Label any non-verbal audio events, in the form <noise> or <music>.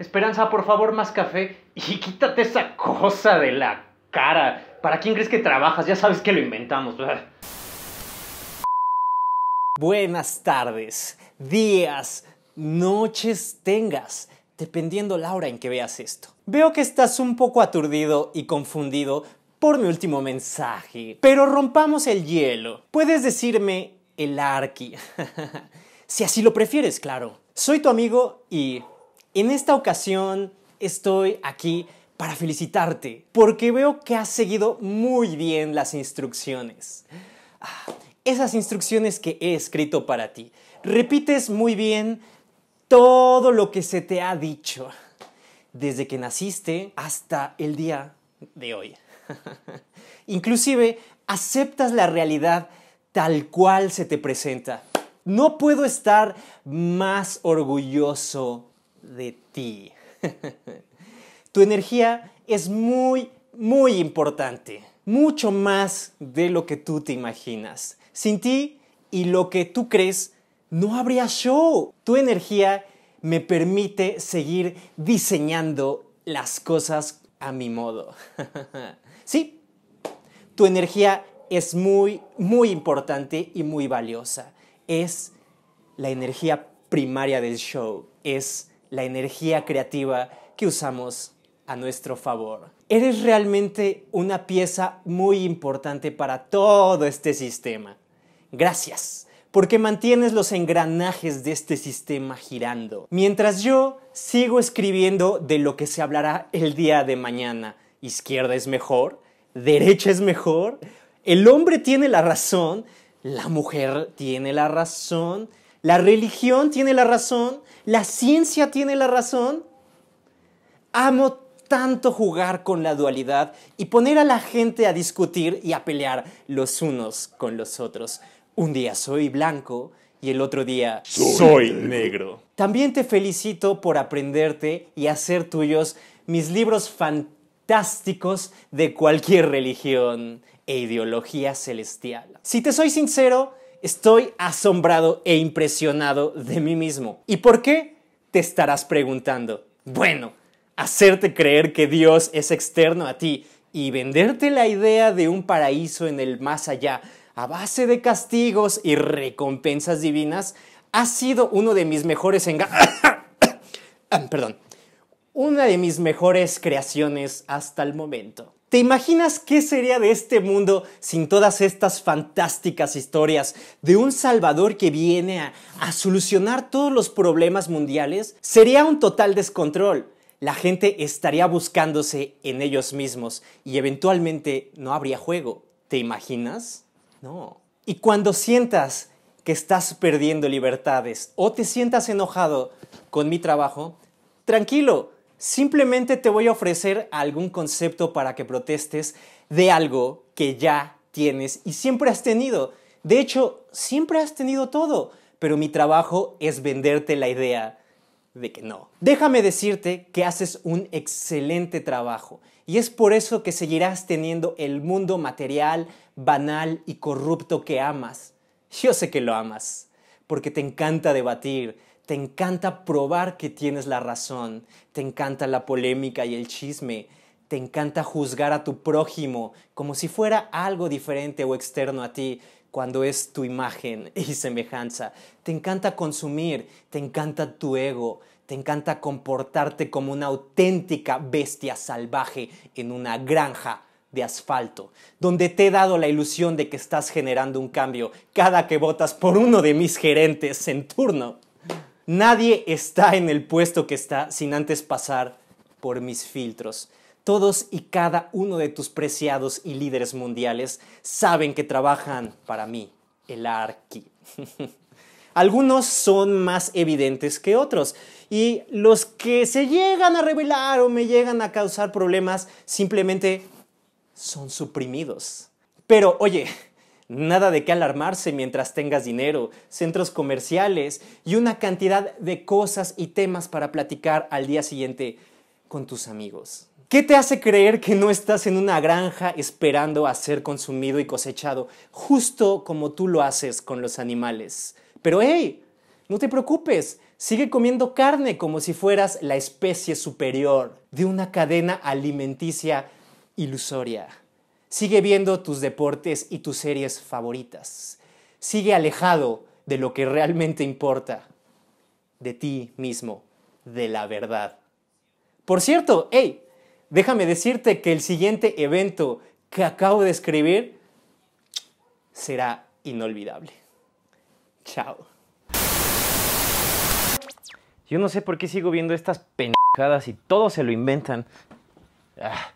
Esperanza, por favor, más café y quítate esa cosa de la cara. ¿Para quién crees que trabajas? Ya sabes que lo inventamos. Buenas tardes, días, noches tengas, dependiendo la hora en que veas esto. Veo que estás un poco aturdido y confundido por mi último mensaje, pero rompamos el hielo. Puedes decirme el arqui, <laughs> si así lo prefieres, claro. Soy tu amigo y en esta ocasión estoy aquí para felicitarte, porque veo que has seguido muy bien las instrucciones. Ah, esas instrucciones que he escrito para ti. Repites muy bien todo lo que se te ha dicho desde que naciste hasta el día de hoy. <laughs> Inclusive aceptas la realidad tal cual se te presenta. No puedo estar más orgulloso de ti. <laughs> tu energía es muy, muy importante, mucho más de lo que tú te imaginas. Sin ti y lo que tú crees, no habría show. Tu energía me permite seguir diseñando las cosas a mi modo. <laughs> sí, tu energía es muy, muy importante y muy valiosa. Es la energía primaria del show. Es la energía creativa que usamos a nuestro favor. Eres realmente una pieza muy importante para todo este sistema. Gracias, porque mantienes los engranajes de este sistema girando. Mientras yo sigo escribiendo de lo que se hablará el día de mañana. Izquierda es mejor, derecha es mejor, el hombre tiene la razón, la mujer tiene la razón, la religión tiene la razón, la ciencia tiene la razón. Amo tanto jugar con la dualidad y poner a la gente a discutir y a pelear los unos con los otros. Un día soy blanco y el otro día soy, negro. También te felicito por aprenderte y hacer tuyos mis libros fantásticos de cualquier religión e ideología celestial. Si te soy sincero, Estoy asombrado e impresionado de mí mismo. ¿Y por qué? Te estarás preguntando. Bueno, hacerte creer que Dios es externo a ti y venderte la idea de un paraíso en el más allá a base de castigos y recompensas divinas ha sido uno de mis mejores engaños. <coughs> Perdón. Una de mis mejores creaciones hasta el momento. ¿Te imaginas qué sería de este mundo sin todas estas fantásticas historias de un Salvador que viene a, solucionar todos los problemas mundiales? Sería un total descontrol. La gente estaría buscándose en ellos mismos y eventualmente no habría juego. ¿Te imaginas? No. Y cuando sientas que estás perdiendo libertades o te sientas enojado con mi trabajo, tranquilo, Simplemente te voy a ofrecer algún concepto para que protestes de algo que ya tienes y siempre has tenido. De hecho, siempre has tenido todo, pero mi trabajo es venderte la idea de que no. Déjame decirte que haces un excelente trabajo y es por eso que seguirás teniendo el mundo material, banal y corrupto que amas. Yo sé que lo amas, porque te encanta debatir, te encanta probar que tienes la razón, te encanta la polémica y el chisme, te encanta juzgar a tu prójimo como si fuera algo diferente o externo a ti cuando es tu imagen <laughs> y semejanza. Te encanta consumir, te encanta tu ego, te encanta comportarte como una auténtica bestia salvaje en una granja de asfalto, donde te he dado la ilusión de que estás generando un cambio cada que votas por uno de mis gerentes en turno. Nadie está en el puesto que está sin antes pasar por mis filtros. Todos y cada uno de tus preciados y líderes mundiales saben que trabajan para mí, el Arqui. <laughs> Algunos son más evidentes que otros y los que se llegan a revelar o me llegan a causar problemas simplemente son suprimidos. Pero oye, Nada de qué alarmarse mientras tengas dinero, centros comerciales y una cantidad de cosas y temas para platicar al día siguiente con tus amigos. ¿Qué te hace creer que no estás en una granja esperando a ser consumido y cosechado, justo como tú lo haces con los animales? Pero hey, no te preocupes, sigue comiendo carne como si fueras la especie superior de una cadena alimenticia ilusoria. Sigue viendo tus deportes y tus series favoritas. Sigue alejado de lo que realmente importa, de ti mismo, de la verdad. Por cierto, hey, déjame decirte que el siguiente evento que acabo de escribir será inolvidable. Chao. Yo no sé por qué sigo viendo estas pendejadas y todo se lo inventan. Ah.